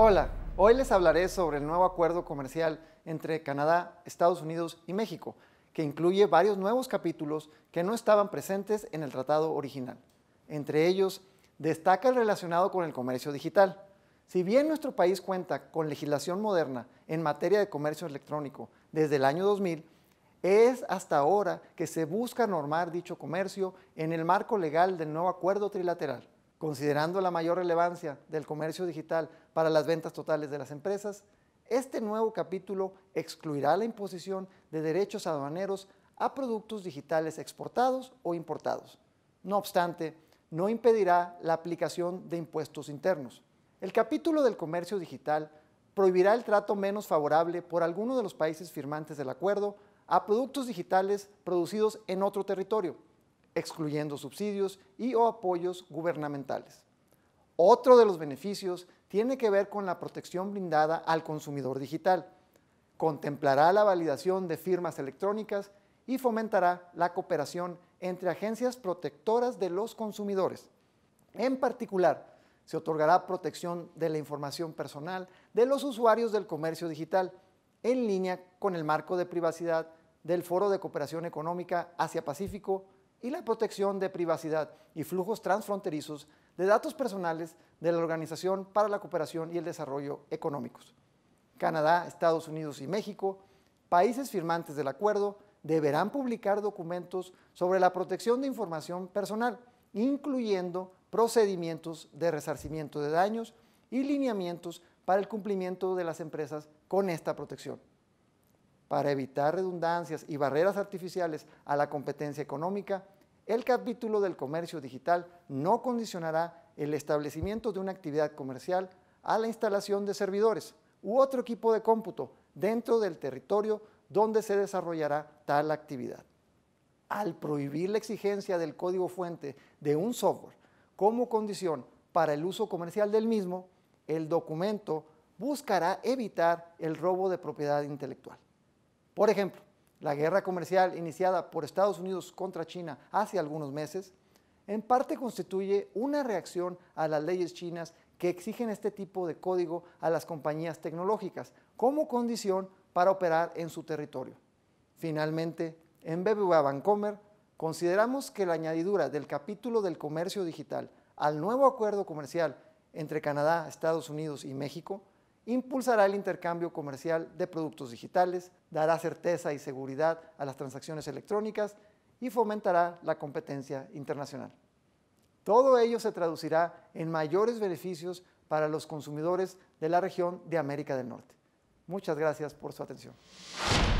Hola, hoy les hablaré sobre el nuevo acuerdo comercial entre Canadá, Estados Unidos y México, que incluye varios nuevos capítulos que no estaban presentes en el tratado original. Entre ellos, destaca el relacionado con el comercio digital. Si bien nuestro país cuenta con legislación moderna en materia de comercio electrónico desde el año 2000, es hasta ahora que se busca normar dicho comercio en el marco legal del nuevo acuerdo trilateral considerando la mayor relevancia del comercio digital para las ventas totales de las empresas, este nuevo capítulo excluirá la imposición de derechos aduaneros a productos digitales exportados o importados. No obstante, no impedirá la aplicación de impuestos internos. El capítulo del comercio digital prohibirá el trato menos favorable por alguno de los países firmantes del acuerdo a productos digitales producidos en otro territorio, excluyendo subsidios y o apoyos gubernamentales. Otro de los beneficios tiene que ver con la protección brindada al consumidor digital. Contemplará la validación de firmas electrónicas y fomentará la cooperación entre agencias protectoras de los consumidores. En particular, se otorgará protección de la información personal de los usuarios del comercio digital, en línea con el marco de privacidad del Foro de Cooperación Económica Asia-Pacífico y la protección de privacidad y flujos transfronterizos de datos personales de la Organización para la Cooperación y el Desarrollo Económicos. Canadá, Estados Unidos y México, países firmantes del acuerdo, deberán publicar documentos sobre la protección de información personal, incluyendo procedimientos de resarcimiento de daños y lineamientos para el cumplimiento de las empresas con esta protección para evitar redundancias y barreras artificiales a la competencia económica, el capítulo del comercio digital no condicionará el establecimiento de una actividad comercial a la instalación de servidores u otro equipo de cómputo dentro del territorio donde se desarrollará tal actividad. Al prohibir la exigencia del código fuente de un software como condición para el uso comercial del mismo, el documento buscará evitar el robo de propiedad intelectual. Por ejemplo, la guerra comercial iniciada por Estados Unidos contra China hace algunos meses, en parte constituye una reacción a las leyes chinas que exigen este tipo de código a las compañías tecnológicas como condición para operar en su territorio. Finalmente, en BBVA Bancomer, consideramos que la añadidura del capítulo del comercio digital al nuevo acuerdo comercial entre Canadá, Estados Unidos y México impulsará el intercambio comercial de productos digitales, dará certeza y seguridad a las transacciones electrónicas y fomentará la competencia internacional. Todo ello se traducirá en mayores beneficios para los consumidores de la región de América del Norte. Muchas gracias por su atención.